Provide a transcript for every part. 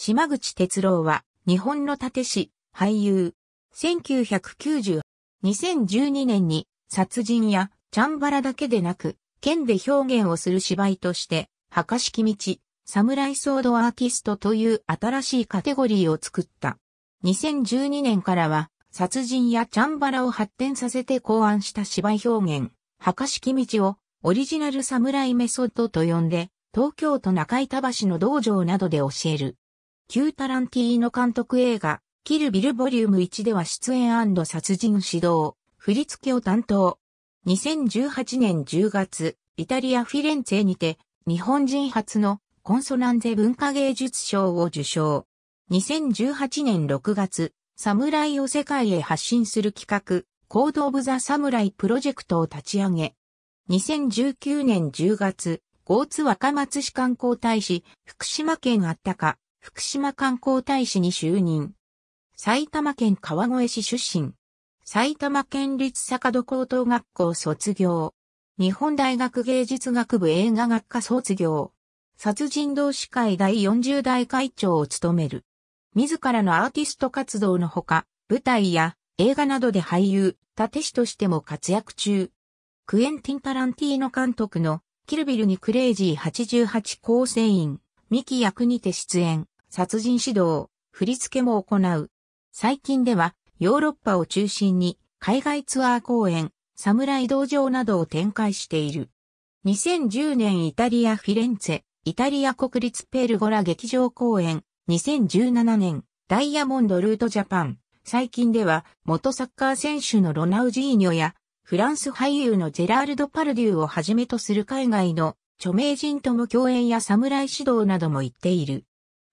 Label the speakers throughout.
Speaker 1: 島口哲郎は、日本の立師、俳優。1990、2012年に、殺人や、チャンバラだけでなく、剣で表現をする芝居として、墓式道、サムライソードアーティストという新しいカテゴリーを作った。2012年からは、殺人やチャンバラを発展させて考案した芝居表現、墓式道を、オリジナルサムライメソッドと呼んで、東京都中板橋の道場などで教える。旧タランティーノ監督映画、キルビルボリューム1では出演殺人指導、振り付けを担当。2018年10月、イタリア・フィレンツェにて、日本人初のコンソナンゼ文化芸術賞を受賞。2018年6月、侍を世界へ発信する企画、コード・オブ・ザ・サムライプロジェクトを立ち上げ。2019年10月、ゴーツ若松市観光大使、福島県あったか、福島観光大使に就任。埼玉県川越市出身。埼玉県立坂戸高等学校卒業。日本大学芸術学部映画学科卒業。殺人同士会第40代会長を務める。自らのアーティスト活動のほか、舞台や映画などで俳優、立師としても活躍中。クエンティン・タランティーノ監督のキルビルにクレイジー88構成員、ミキ役にて出演。殺人指導、振り付けも行う。最近では、ヨーロッパを中心に、海外ツアー公演、侍道場などを展開している。2010年イタリア・フィレンツェ、イタリア国立ペルゴラ劇場公演、2017年、ダイヤモンドルートジャパン。最近では、元サッカー選手のロナウジーニョや、フランス俳優のジェラールド・パルデューをはじめとする海外の著名人とも共演や侍指導なども行っている。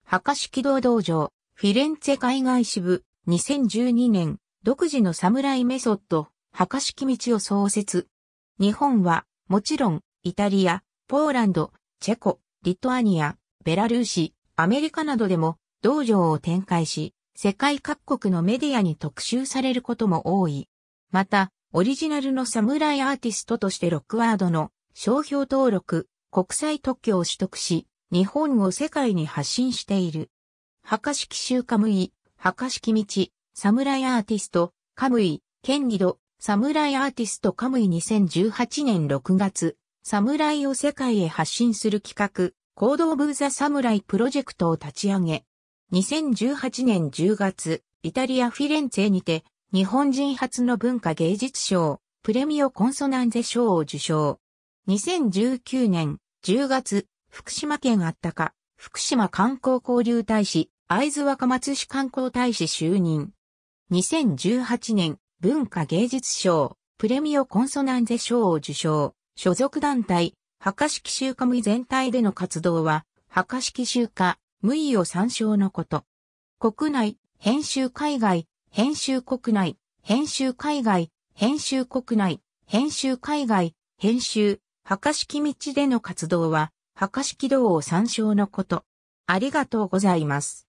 Speaker 1: 博式道道場、フィレンツェ海外支部、2012年、独自の侍メソッド、博式道を創設。日本は、もちろん、イタリア、ポーランド、チェコ、リトアニア、ベラルーシ、アメリカなどでも、道場を展開し、世界各国のメディアに特集されることも多い。また、オリジナルの侍アーティストとしてロックワードの商標登録、国際特許を取得し、日本を世界に発信している。博式集カムイ、博式道、サムライアーティスト、カムイ、ケンギド、サムライアーティストカムイ2018年6月、サムライを世界へ発信する企画、行動ブーザサムライプロジェクトを立ち上げ、2018年10月、イタリアフィレンツェにて、日本人初の文化芸術賞、プレミオコンソナンゼ賞を受賞。2019年10月、福島県あったか、福島観光交流大使、会津若松市観光大使就任。2018年、文化芸術賞、プレミオコンソナンゼ賞を受賞。所属団体、博式集家無全体での活動は、博式集家、無意を参照のこと。国内、編集海外、編集国内、編集海外、編集国内、編集海外、編集、博式道での活動は、博式道を参照のこと。ありがとうございます。